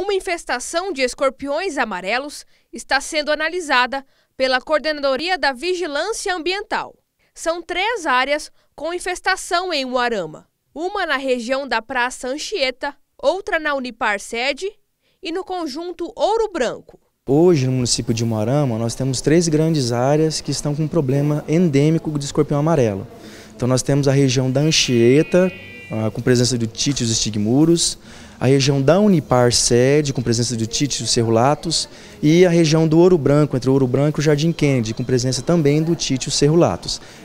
Uma infestação de escorpiões amarelos está sendo analisada pela Coordenadoria da Vigilância Ambiental. São três áreas com infestação em Uarama: uma na região da Praça Anchieta, outra na Unipar Sede e no conjunto Ouro Branco. Hoje, no município de Moarama, nós temos três grandes áreas que estão com problema endêmico de escorpião amarelo. Então, nós temos a região da Anchieta, ah, com presença do Tite os estigmuros, a região da Unipar sede, com presença do Tite os e a região do Ouro Branco, entre o Ouro Branco e o Jardim Kennedy, com presença também do Tite os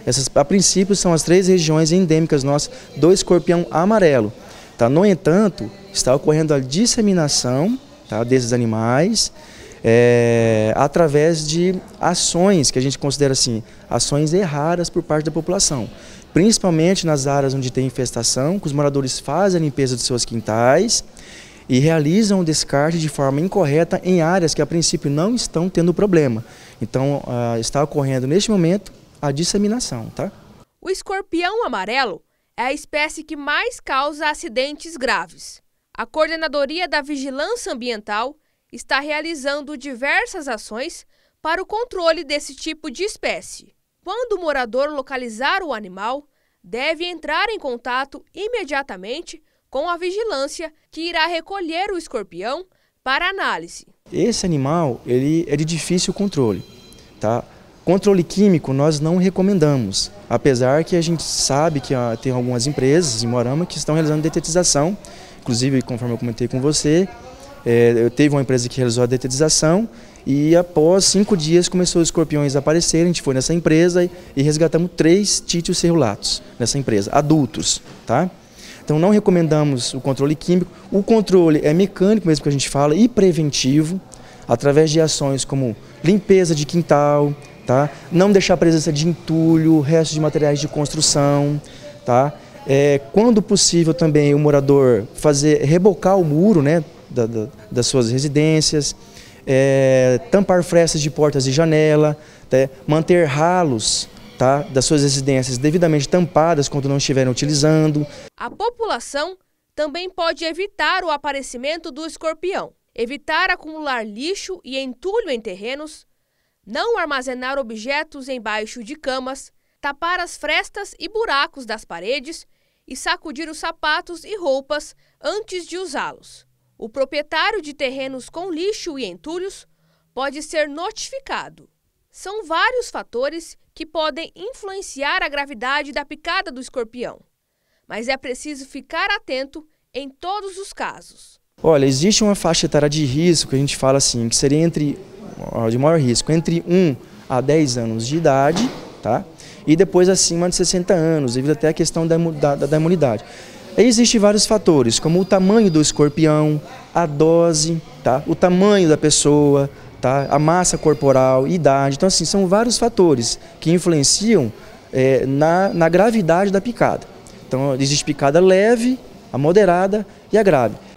Essas, a princípio, são as três regiões endêmicas nossas do escorpião amarelo. Tá? No entanto, está ocorrendo a disseminação tá, desses animais, é, através de ações que a gente considera assim, ações erradas por parte da população. Principalmente nas áreas onde tem infestação, que os moradores fazem a limpeza dos seus quintais e realizam o descarte de forma incorreta em áreas que a princípio não estão tendo problema. Então ah, está ocorrendo neste momento a disseminação. Tá? O escorpião amarelo é a espécie que mais causa acidentes graves. A Coordenadoria da Vigilância Ambiental está realizando diversas ações para o controle desse tipo de espécie. Quando o morador localizar o animal, deve entrar em contato imediatamente com a vigilância que irá recolher o escorpião para análise. Esse animal ele é de difícil controle. Tá? Controle químico nós não recomendamos, apesar que a gente sabe que ah, tem algumas empresas em Morama que estão realizando detetização, inclusive, conforme eu comentei com você, é, eu teve uma empresa que realizou a detetização e após cinco dias começou os escorpiões a aparecerem, a gente foi nessa empresa e resgatamos três títios cerulatos nessa empresa, adultos, tá? Então não recomendamos o controle químico, o controle é mecânico mesmo que a gente fala e preventivo, através de ações como limpeza de quintal, tá? não deixar a presença de entulho, restos de materiais de construção, tá? É, quando possível também o morador fazer rebocar o muro, né? da, da, das suas residências, é, tampar frestas de portas e janela, tá? manter ralos tá? das suas residências devidamente tampadas quando não estiverem utilizando. A população também pode evitar o aparecimento do escorpião, evitar acumular lixo e entulho em terrenos, não armazenar objetos embaixo de camas, tapar as frestas e buracos das paredes e sacudir os sapatos e roupas antes de usá-los. O proprietário de terrenos com lixo e entulhos pode ser notificado. São vários fatores que podem influenciar a gravidade da picada do escorpião, mas é preciso ficar atento em todos os casos. Olha, existe uma faixa etária de risco que a gente fala assim, que seria entre de maior risco, entre 1 a 10 anos de idade, tá? E depois acima de 60 anos, devido até a questão da, da, da imunidade. Existem vários fatores, como o tamanho do escorpião, a dose, tá? o tamanho da pessoa, tá? a massa corporal, idade. Então, assim, são vários fatores que influenciam é, na, na gravidade da picada. Então, existe picada leve, a moderada e a grave.